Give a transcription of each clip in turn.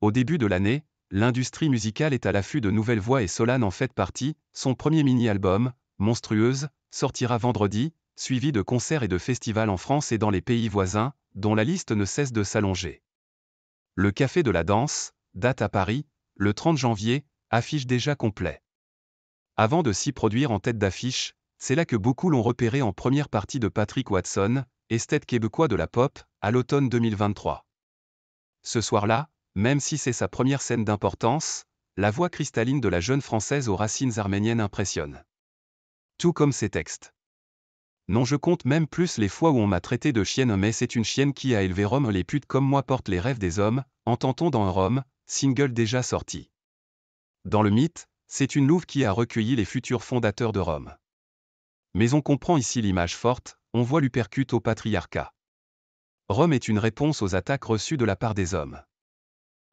Au début de l'année, l'industrie musicale est à l'affût de nouvelles voix et Solane en fait partie, son premier mini-album, Monstrueuse, sortira vendredi, suivi de concerts et de festivals en France et dans les pays voisins, dont la liste ne cesse de s'allonger. Le Café de la Danse, date à Paris, le 30 janvier, affiche déjà complet. Avant de s'y produire en tête d'affiche, c'est là que beaucoup l'ont repéré en première partie de Patrick Watson, esthète québécois de la pop, à l'automne 2023. Ce soir-là, même si c'est sa première scène d'importance, la voix cristalline de la jeune Française aux racines arméniennes impressionne. Tout comme ses textes. Non, je compte même plus les fois où on m'a traité de chienne, mais c'est une chienne qui a élevé Rome. Les putes comme moi portent les rêves des hommes, entend-on dans Rome, single déjà sorti. Dans le mythe, c'est une louve qui a recueilli les futurs fondateurs de Rome. Mais on comprend ici l'image forte, on voit l'upercute au patriarcat. Rome est une réponse aux attaques reçues de la part des hommes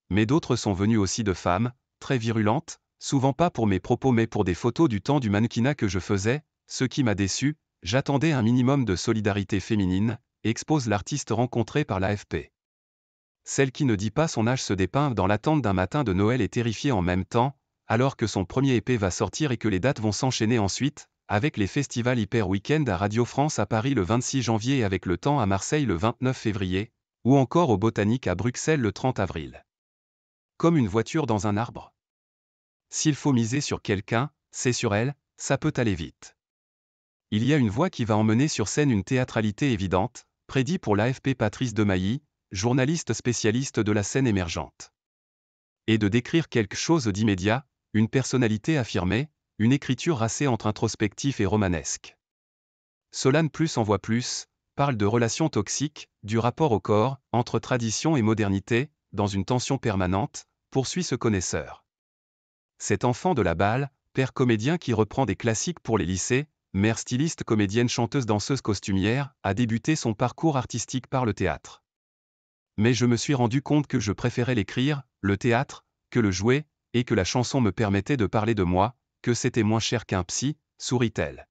mais d'autres sont venus aussi de femmes, très virulentes, souvent pas pour mes propos mais pour des photos du temps du mannequinat que je faisais, ce qui m'a déçu, j'attendais un minimum de solidarité féminine, expose l'artiste rencontré par l'AFP. Celle qui ne dit pas son âge se dépeint dans l'attente d'un matin de Noël est terrifiée en même temps, alors que son premier épée va sortir et que les dates vont s'enchaîner ensuite, avec les festivals Hyper Weekend à Radio France à Paris le 26 janvier et avec le temps à Marseille le 29 février, ou encore au Botanique à Bruxelles le 30 avril comme une voiture dans un arbre. S'il faut miser sur quelqu'un, c'est sur elle, ça peut aller vite. Il y a une voix qui va emmener sur scène une théâtralité évidente, prédit pour l'AFP Patrice Demailly, journaliste spécialiste de la scène émergente. Et de décrire quelque chose d'immédiat, une personnalité affirmée, une écriture racée entre introspectif et romanesque. Solane Plus en voit plus, parle de relations toxiques, du rapport au corps, entre tradition et modernité, dans une tension permanente, poursuit ce connaisseur. Cet enfant de la balle, père comédien qui reprend des classiques pour les lycées, mère styliste comédienne chanteuse danseuse costumière, a débuté son parcours artistique par le théâtre. Mais je me suis rendu compte que je préférais l'écrire, le théâtre, que le jouer, et que la chanson me permettait de parler de moi, que c'était moins cher qu'un psy, sourit-elle.